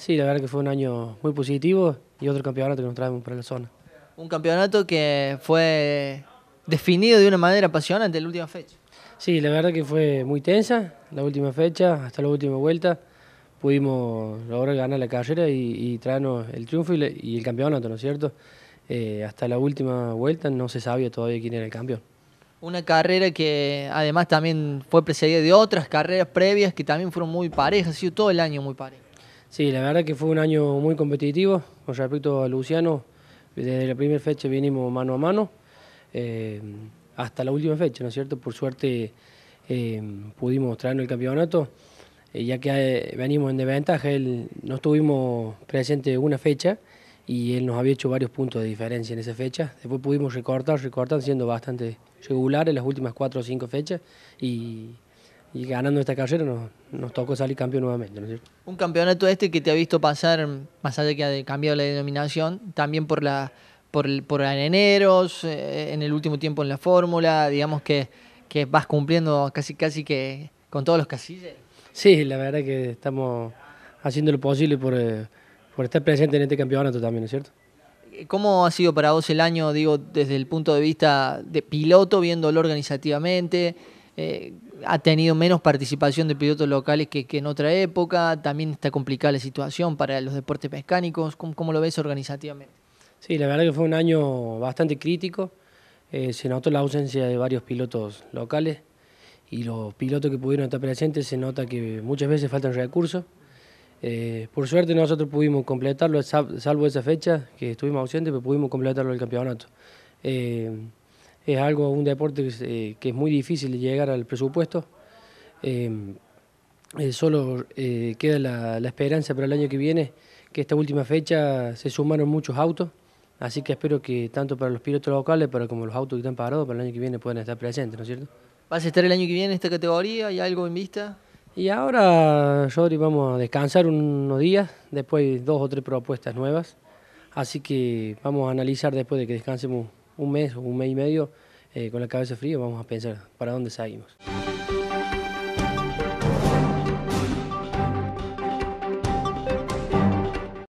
sí, la verdad que fue un año muy positivo y otro campeonato que nos traemos para la zona. Un campeonato que fue definido de una manera apasionante en la última fecha. Sí, la verdad que fue muy tensa la última fecha, hasta la última vuelta. Pudimos lograr ganar la carrera y, traernos el triunfo y, el campeonato, ¿no es cierto? Eh, hasta la última vuelta no se sabía todavía quién era el campeón. Una carrera que además también fue precedida de otras carreras previas que también fueron muy parejas, ha sido todo el año muy parejo. Sí, la verdad que fue un año muy competitivo con respecto a Luciano. Desde la primera fecha vinimos mano a mano eh, hasta la última fecha, ¿no es cierto? Por suerte eh, pudimos traernos el campeonato, eh, ya que venimos en desventaja. Él, no estuvimos presente una fecha y él nos había hecho varios puntos de diferencia en esa fecha. Después pudimos recortar, recortar, siendo bastante regulares las últimas cuatro o cinco fechas y y ganando esta carrera nos, nos tocó salir campeón nuevamente. ¿no es cierto? Un campeonato este que te ha visto pasar, más allá de que ha cambiado la denominación, también por la por, por areneros, eh, en el último tiempo en la fórmula, digamos que, que vas cumpliendo casi casi que con todos los casillas. Sí, la verdad que estamos haciendo lo posible eh, por, estar presente en este campeonato también, ¿no es cierto? Eh, ¿Cómo ha sido para vos el año, digo, desde el punto de vista de piloto, viéndolo organizativamente? ha tenido menos participación de pilotos locales que, en otra época. También está complicada la situación para los deportes mecánicos. ¿Cómo, lo ves organizativamente? Sí, la verdad que fue un año bastante crítico. Eh, se notó la ausencia de varios pilotos locales y los pilotos que pudieron estar presentes se nota que muchas veces faltan recursos. Eh, por suerte nosotros pudimos completarlo, salvo esa fecha que estuvimos ausentes, pero pudimos completarlo el campeonato. Eh, es algo, un deporte que es muy difícil de llegar al presupuesto. Em, eh, solo eh, queda la, esperanza para el año que viene, que esta última fecha se sumaron muchos autos, así que espero que tanto para los pilotos locales como los autos que están parados para el año que viene puedan estar presentes, ¿no es cierto? ¿Vas a estar el año que viene en esta categoría? ¿Hay algo en vista? Y ahora, Jordi, vamos a descansar unos días, después dos o tres propuestas nuevas, así que vamos a analizar después de que descansemos un mes o un mes y medio eh, con la cabeza fría, vamos a pensar para dónde salimos.